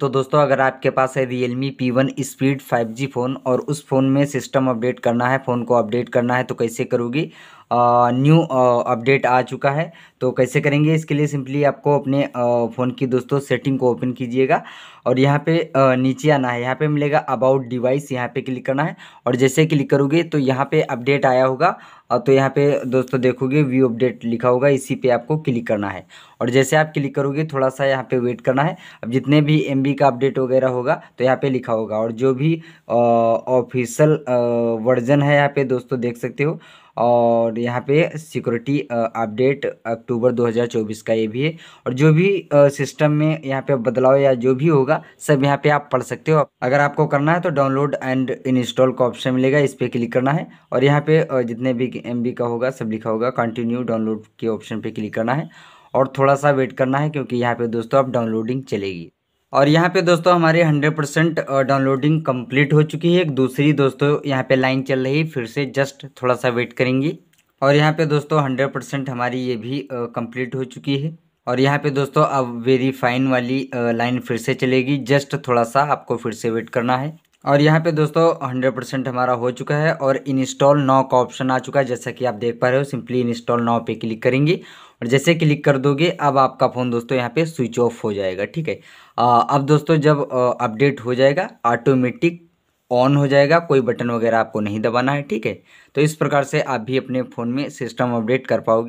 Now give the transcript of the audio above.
तो दोस्तों अगर आपके पास है Mi P one speed five G phone और उस फ़ोन में सिस्टम अपडेट करना है फ़ोन को अपडेट करना है तो कैसे करोगी न्यू अपडेट आ चुका है तो कैसे करेंगे इसके लिए सिंपली आपको अपने फ़ोन की दोस्तों सेटिंग को ओपन कीजिएगा और यहाँ पे नीचे आना है यहाँ पे मिलेगा अबाउट डिवाइस यहाँ पे क्लिक करना है और जैसे क्लिक करोगे तो यहाँ पे अपडेट आया होगा तो यहाँ पे दोस्तों देखोगे व्यू अपडेट लिखा होगा इसी पे आपको क्लिक करना है और जैसे आप क्लिक करोगे थोड़ा सा यहाँ पे वेट करना है अब जितने भी एम का अपडेट वगैरह होगा तो यहाँ पे लिखा होगा और जो भी ऑफिशल वर्जन है यहाँ पे दोस्तों देख सकते हो और यहाँ पे सिक्योरिटी अपडेट अक्टूबर 2024 का ये भी है और जो भी सिस्टम में यहाँ पे बदलाव या जो भी होगा सब यहाँ पे आप पढ़ सकते हो अगर आपको करना है तो डाउनलोड एंड इंस्टॉल का ऑप्शन मिलेगा इस पर क्लिक करना है और यहाँ पे जितने भी एम का होगा सब लिखा होगा कंटिन्यू डाउनलोड के ऑप्शन पर क्लिक करना है और थोड़ा सा वेट करना है क्योंकि यहाँ पे दोस्तों अब डाउनलोडिंग चलेगी और यहाँ पे दोस्तों हमारी 100 परसेंट डाउनलोडिंग कम्प्लीट हो चुकी है एक दूसरी दोस्तों यहाँ पे लाइन चल रही फिर से जस्ट थोड़ा सा वेट करेंगी और यहाँ पे दोस्तों 100 परसेंट हमारी ये भी कम्प्लीट हो चुकी है और यहाँ पे दोस्तों अब वेरीफाइन वाली लाइन फिर से चलेगी जस्ट थोड़ा सा आपको फिर से वेट करना है और यहाँ पे दोस्तों 100 परसेंट हमारा हो चुका है और इंस्टॉल नाउ का ऑप्शन आ चुका है जैसा कि आप देख पा रहे हो सिंपली इंस्टॉल नाउ पे क्लिक करेंगी और जैसे क्लिक कर दोगे अब आपका फ़ोन दोस्तों यहाँ पे स्विच ऑफ हो जाएगा ठीक है अब दोस्तों जब अपडेट हो जाएगा ऑटोमेटिक ऑन हो जाएगा कोई बटन वगैरह आपको नहीं दबाना है ठीक है तो इस प्रकार से आप भी अपने फ़ोन में सिस्टम अपडेट कर पाओगे